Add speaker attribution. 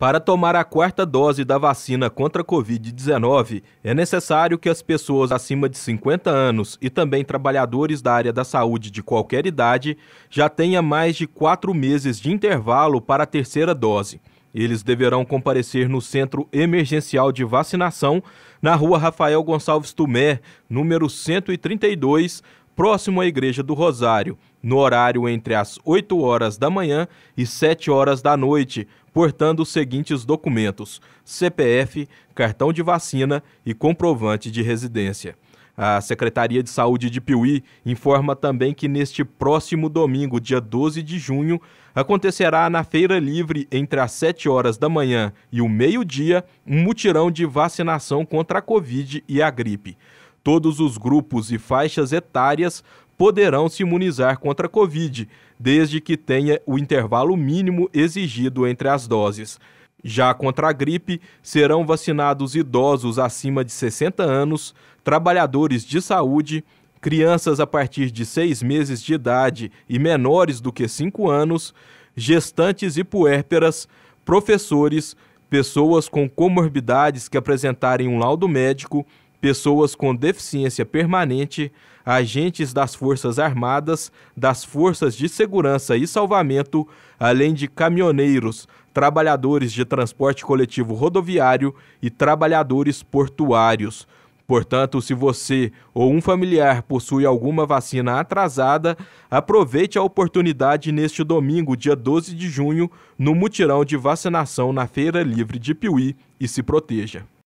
Speaker 1: Para tomar a quarta dose da vacina contra a Covid-19, é necessário que as pessoas acima de 50 anos e também trabalhadores da área da saúde de qualquer idade já tenham mais de quatro meses de intervalo para a terceira dose. Eles deverão comparecer no Centro Emergencial de Vacinação, na rua Rafael Gonçalves Tumé, número 132, próximo à Igreja do Rosário, no horário entre as 8 horas da manhã e 7 horas da noite, portando os seguintes documentos: CPF, cartão de vacina e comprovante de residência. A Secretaria de Saúde de Piuí informa também que neste próximo domingo, dia 12 de junho, acontecerá na Feira Livre, entre as 7 horas da manhã e o meio-dia, um mutirão de vacinação contra a Covid e a gripe. Todos os grupos e faixas etárias poderão se imunizar contra a Covid, desde que tenha o intervalo mínimo exigido entre as doses. Já contra a gripe, serão vacinados idosos acima de 60 anos, trabalhadores de saúde, crianças a partir de seis meses de idade e menores do que 5 anos, gestantes e puérperas, professores, pessoas com comorbidades que apresentarem um laudo médico, pessoas com deficiência permanente, agentes das Forças Armadas, das Forças de Segurança e Salvamento, além de caminhoneiros, trabalhadores de transporte coletivo rodoviário e trabalhadores portuários. Portanto, se você ou um familiar possui alguma vacina atrasada, aproveite a oportunidade neste domingo, dia 12 de junho, no mutirão de vacinação na Feira Livre de Piuí e se proteja.